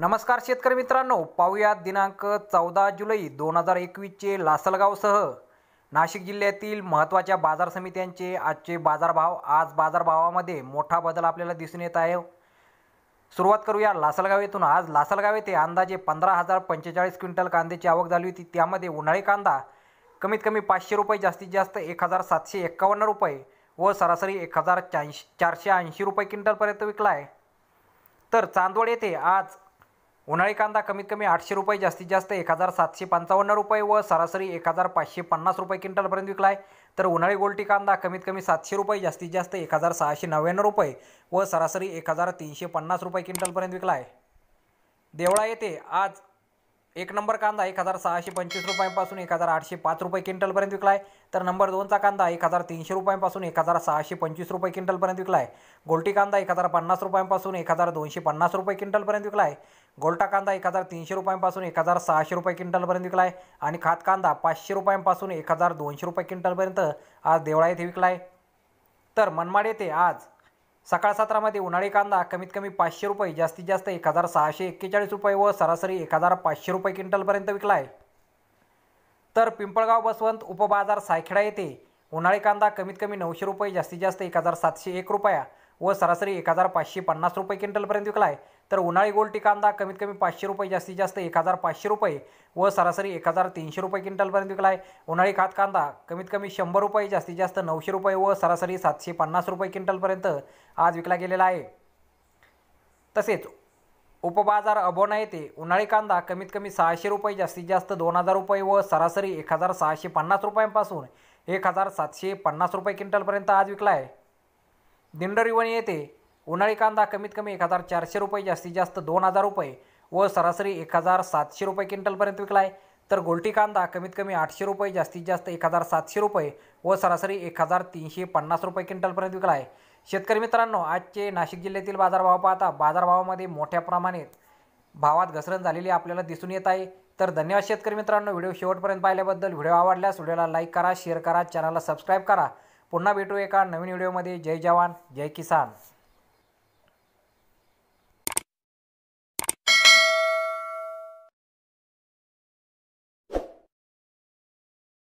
नमस्कार शेतकरी मित्रांनो पाहूया दिनांक चौदा जुलै दोन हजार एकवीसचे लासलगावसह नाशिक जिल्ह्यातील महत्त्वाच्या बाजार समित्यांचे आजचे बाजारभाव आज बाजारभावामध्ये मोठा बदल आपल्याला दिसून येत आहे सुरुवात करूया लासलगाव येथून आज लासलगाव येथे अंदाजे पंधरा हजार पंचेचाळीस क्विंटल कांद्याची आवक झाली होती त्यामध्ये उन्हाळी कांदा कमीत कमी पाचशे रुपये जास्तीत जास्त एक हजार सातशे एक्कावन्न रुपये व सरासरी एक हजार चारशे ऐंशी रुपये क्विंटलपर्यंत विकला आहे तर चांदवड येथे आज उन्हाळी कांदा कमीत कमी आठशे रुपये जास्तीत जास्त एक हजार सातशे पंचावन्न रुपये व सरासरी एक हजार पाचशे पन्नास रुपये क्विंटलपर्यंत विकला आहे तर उन्हाळी गोल्टी कांदा कमीत कमी सातशे रुपये जास्तीत जास्त एक हजार सहाशे नव्याण्णव रुपये व सरासरी एक हजार तीनशे पन्नास रुपये क्विंटलपर्यंत विकला आहे देवळा येथे आज एक नंबर कांदा एक हजार सहाशे पंचवीस रुपयांपासून एक हजार आठशे पाच रुपये क्विंटलपर्यंत विकला आहे तर नंबर दोनचा कांदा एक हजार तीनशे रुपयांपासून एक हजार सहाशे पंचवीस रुपये क्विंटलपर्यंत विकला आहे गोलटी कांदा एक हजार पन्नास रुपयांपासून एक हजार दोनशे पन्नास रुपये क्विंटलपर्यंत विकला आहे गोल्टा कांदा एक हजार तीनशे रुपयांपासून एक हजार सहाशे रुपये क्विंटलपर्यंत विकला आहे आणि खात कांदा पाचशे रुपयांपासून एक हजार दोनशे रुपये क्विंटलपर्यंत आज देवळा येथे विकला आहे तर मनमाड येथे आज सकाळ सत्रामध्ये उन्हाळी कांदा कमीत कमी पाचशे रुपये जास्तीत जास्त एक हजार सहाशे एक्केचाळीस रुपये व सरासरी एक हजार पाचशे रुपये क्विंटलपर्यंत विकला आहे तर पिंपळगाव बसवंत उपबाजार सायखेडा येथे उन्हाळी कांदा कमीत कमी नऊशे रुपये जास्तीत जास्त एक हजार सातशे एक रुपया व सरासरी एक हजार पाचशे पन्नास रुपये क्विंटलपर्यंत विकला आहे तर उन्हाळी गोलटी कांदा कमीत कमी पाचशे रुपये जास्तीत जास्त एक हजार पाचशे रुपये व सरासरी एक हजार तीनशे रुपये क्विंटलपर्यंत विकला आहे उन्हाळी खात कांदा कमीत कमी शंभर रुपये जास्तीत जास्त नऊशे रुपये व सरासरी सातशे पन्नास रुपये क्विंटलपर्यंत आज विकला गेलेला आहे तसेच उपबाजार अबोना येथे उन्हाळी कांदा कमीत कमी सहाशे रुपये जास्तीत जास्त दोन हजार रुपये व सरासरी एक हजार सहाशे पन्नास रुपयांपासून एक हजार सातशे पन्नास रुपये क्विंटलपर्यंत आज विकला आहे दिंडरिवणी येथे उन्हाळी कांदा कमीत कमी एक हजार चारशे रुपये जास्तीत जास्त दोन हजार रुपये व सरासरी एक हजार सातशे रुपये क्विंटलपर्यंत विकला आहे तर गोलटी कांदा कमीत कमी आठशे रुपये जास्तीत जास्त एक हजार सातशे रुपये व सरासरी एक हजार तीनशे पन्नास रुपये क्विंटलपर्यंत विकला आहे शेतकरी मित्रांनो आजचे नाशिक जिल्ह्यातील बाजारभाव पाहता बाजारभावामध्ये मोठ्या प्रमाणात भावात घसरण झालेली आपल्याला दिसून येत आहे तर धन्यवाद शेतकरी मित्रांनो व्हिडिओ शेवटपर्यंत पाहिल्याबद्दल व्हिडिओ आवडल्यास व्हिडिओला लाईक करा शेअर करा चॅनलला सबस्क्राईब करा पुन्हा भेटू एका नवीन व्हिडिओमध्ये जय जवान जय किसान